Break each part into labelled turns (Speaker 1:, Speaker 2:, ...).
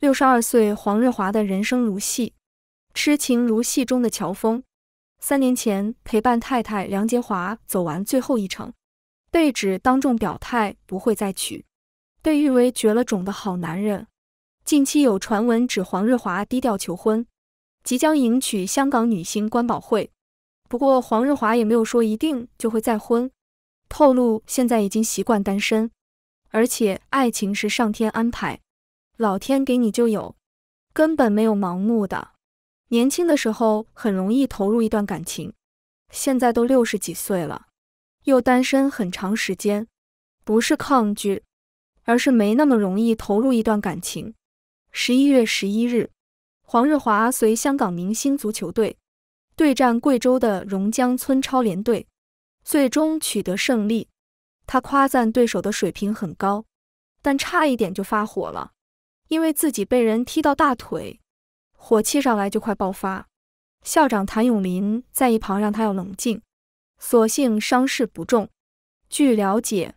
Speaker 1: 六十二岁黄日华的人生如戏，痴情如戏中的乔峰，三年前陪伴太太梁洁华走完最后一程，被指当众表态不会再娶，被誉为绝了种的好男人。近期有传闻指黄日华低调求婚，即将迎娶香港女星关宝慧，不过黄日华也没有说一定就会再婚，透露现在已经习惯单身，而且爱情是上天安排。老天给你就有，根本没有盲目的。年轻的时候很容易投入一段感情，现在都六十几岁了，又单身很长时间，不是抗拒，而是没那么容易投入一段感情。十一月十一日，黄日华随香港明星足球队对战贵州的榕江村超联队，最终取得胜利。他夸赞对手的水平很高，但差一点就发火了。因为自己被人踢到大腿，火气上来就快爆发。校长谭咏麟在一旁让他要冷静，所幸伤势不重。据了解，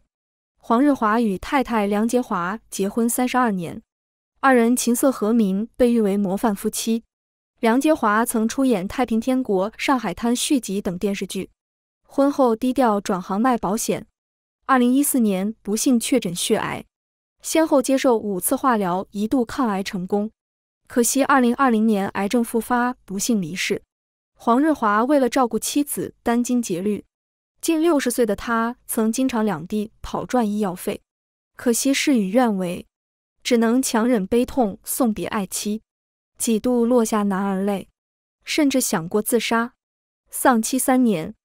Speaker 1: 黄日华与太太梁洁华结婚三十二年，二人琴瑟和鸣，被誉为模范夫妻。梁洁华曾出演《太平天国》《上海滩续集》等电视剧，婚后低调转行卖保险。二零一四年不幸确诊血癌。先后接受五次化疗，一度抗癌成功，可惜二零二零年癌症复发，不幸离世。黄日华为了照顾妻子，殚精竭虑，近六十岁的他，曾经常两地跑赚医药费，可惜事与愿违，只能强忍悲痛送别爱妻，几度落下男儿泪，甚至想过自杀。丧妻三年，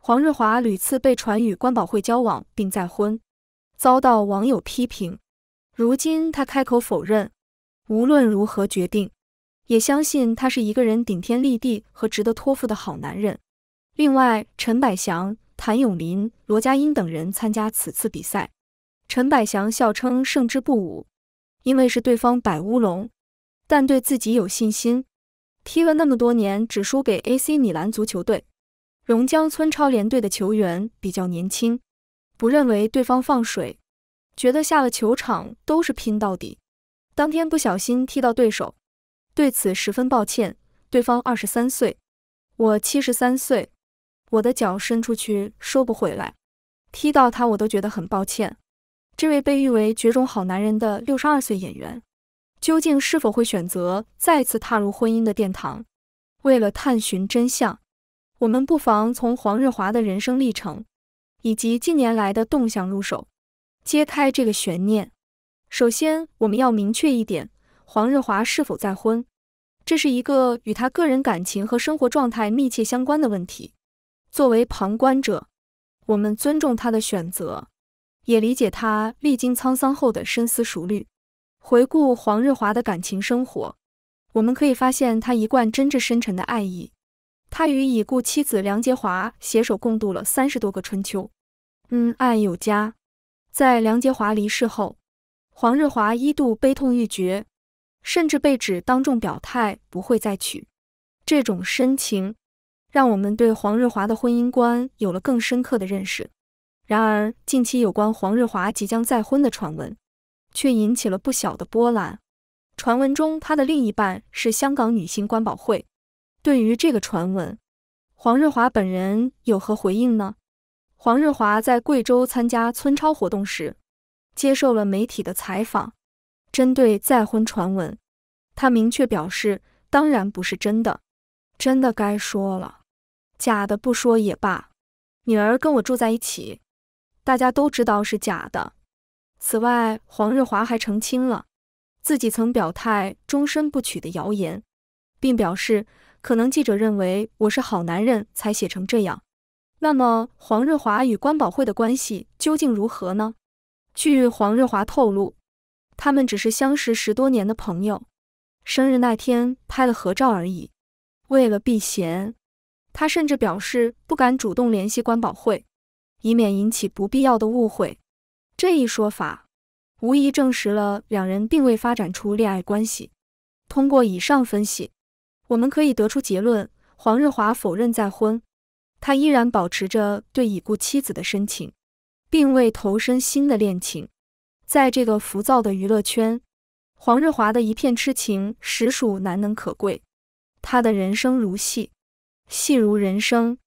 Speaker 1: 黄日华屡次被传与关宝慧交往并再婚，遭到网友批评。如今他开口否认，无论如何决定，也相信他是一个人顶天立地和值得托付的好男人。另外，陈百祥、谭咏麟、罗家英等人参加此次比赛。陈百祥笑称胜之不武，因为是对方摆乌龙，但对自己有信心。踢了那么多年，只输给 AC 米兰足球队。荣江村超联队的球员比较年轻，不认为对方放水。觉得下了球场都是拼到底。当天不小心踢到对手，对此十分抱歉。对方二十三岁，我七十三岁，我的脚伸出去收不回来，踢到他我都觉得很抱歉。这位被誉为绝种好男人的六十二岁演员，究竟是否会选择再次踏入婚姻的殿堂？为了探寻真相，我们不妨从黄日华的人生历程以及近年来的动向入手。揭开这个悬念，首先我们要明确一点：黄日华是否再婚，这是一个与他个人感情和生活状态密切相关的问题。作为旁观者，我们尊重他的选择，也理解他历经沧桑后的深思熟虑。回顾黄日华的感情生活，我们可以发现他一贯真挚深沉的爱意。他与已故妻子梁洁华携手共度了三十多个春秋，恩爱有加。在梁杰华离世后，黄日华一度悲痛欲绝，甚至被指当众表态不会再娶。这种深情，让我们对黄日华的婚姻观有了更深刻的认识。然而，近期有关黄日华即将再婚的传闻，却引起了不小的波澜。传闻中，他的另一半是香港女星关宝慧。对于这个传闻，黄日华本人有何回应呢？黄日华在贵州参加村超活动时，接受了媒体的采访。针对再婚传闻，他明确表示：“当然不是真的，真的该说了，假的不说也罢。”女儿跟我住在一起，大家都知道是假的。此外，黄日华还澄清了自己曾表态终身不娶的谣言，并表示：“可能记者认为我是好男人才写成这样。”那么黄日华与关宝慧的关系究竟如何呢？据黄日华透露，他们只是相识十多年的朋友，生日那天拍了合照而已。为了避嫌，他甚至表示不敢主动联系关宝慧，以免引起不必要的误会。这一说法无疑证实了两人并未发展出恋爱关系。通过以上分析，我们可以得出结论：黄日华否认再婚。他依然保持着对已故妻子的深情，并未投身新的恋情。在这个浮躁的娱乐圈，黄日华的一片痴情实属难能可贵。他的人生如戏，戏如人生，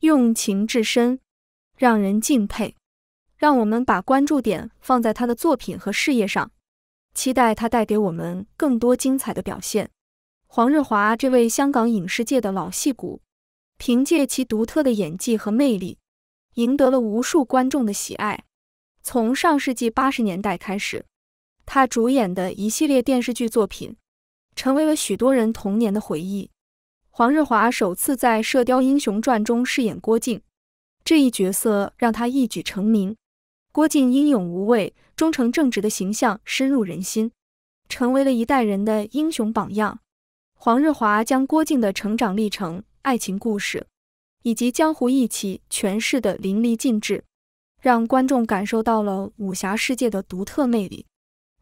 Speaker 1: 用情至深，让人敬佩。让我们把关注点放在他的作品和事业上，期待他带给我们更多精彩的表现。黄日华这位香港影视界的老戏骨。凭借其独特的演技和魅力，赢得了无数观众的喜爱。从上世纪八十年代开始，他主演的一系列电视剧作品，成为了许多人童年的回忆。黄日华首次在《射雕英雄传》中饰演郭靖，这一角色让他一举成名。郭靖英勇无畏、忠诚正直的形象深入人心，成为了一代人的英雄榜样。黄日华将郭靖的成长历程。爱情故事，以及江湖义气诠释的淋漓尽致，让观众感受到了武侠世界的独特魅力。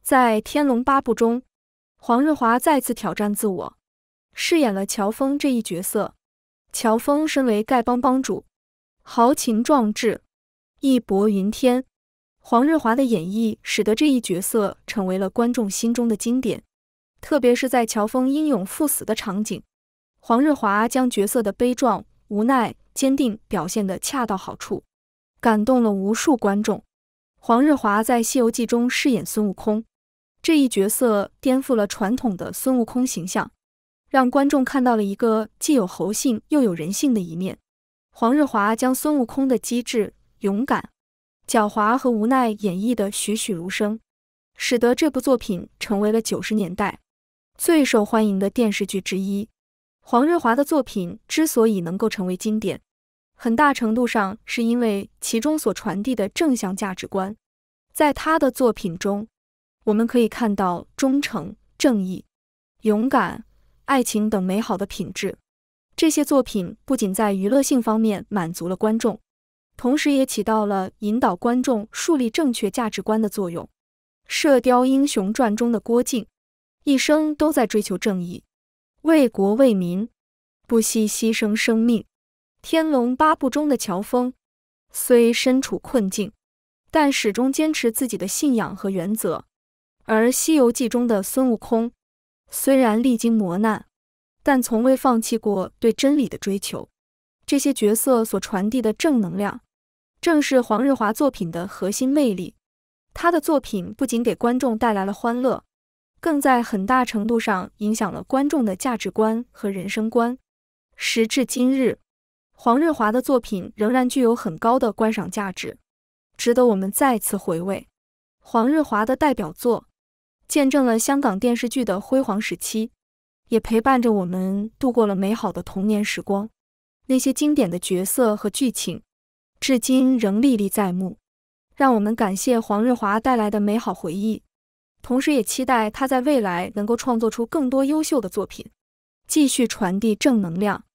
Speaker 1: 在《天龙八部》中，黄日华再次挑战自我，饰演了乔峰这一角色。乔峰身为丐帮帮主，豪情壮志，义薄云天。黄日华的演绎使得这一角色成为了观众心中的经典，特别是在乔峰英勇赴死的场景。黄日华将角色的悲壮、无奈、坚定表现得恰到好处，感动了无数观众。黄日华在《西游记》中饰演孙悟空这一角色，颠覆了传统的孙悟空形象，让观众看到了一个既有猴性又有人性的一面。黄日华将孙悟空的机智、勇敢、狡猾和无奈演绎得栩栩如生，使得这部作品成为了九十年代最受欢迎的电视剧之一。黄日华的作品之所以能够成为经典，很大程度上是因为其中所传递的正向价值观。在他的作品中，我们可以看到忠诚、正义、勇敢、爱情等美好的品质。这些作品不仅在娱乐性方面满足了观众，同时也起到了引导观众树立正确价值观的作用。《射雕英雄传》中的郭靖，一生都在追求正义。为国为民，不惜牺牲生命。《天龙八部》中的乔峰虽身处困境，但始终坚持自己的信仰和原则；而《西游记》中的孙悟空虽然历经磨难，但从未放弃过对真理的追求。这些角色所传递的正能量，正是黄日华作品的核心魅力。他的作品不仅给观众带来了欢乐。更在很大程度上影响了观众的价值观和人生观。时至今日，黄日华的作品仍然具有很高的观赏价值，值得我们再次回味。黄日华的代表作见证了香港电视剧的辉煌时期，也陪伴着我们度过了美好的童年时光。那些经典的角色和剧情，至今仍历历在目。让我们感谢黄日华带来的美好回忆。同时，也期待他在未来能够创作出更多优秀的作品，继续传递正能量。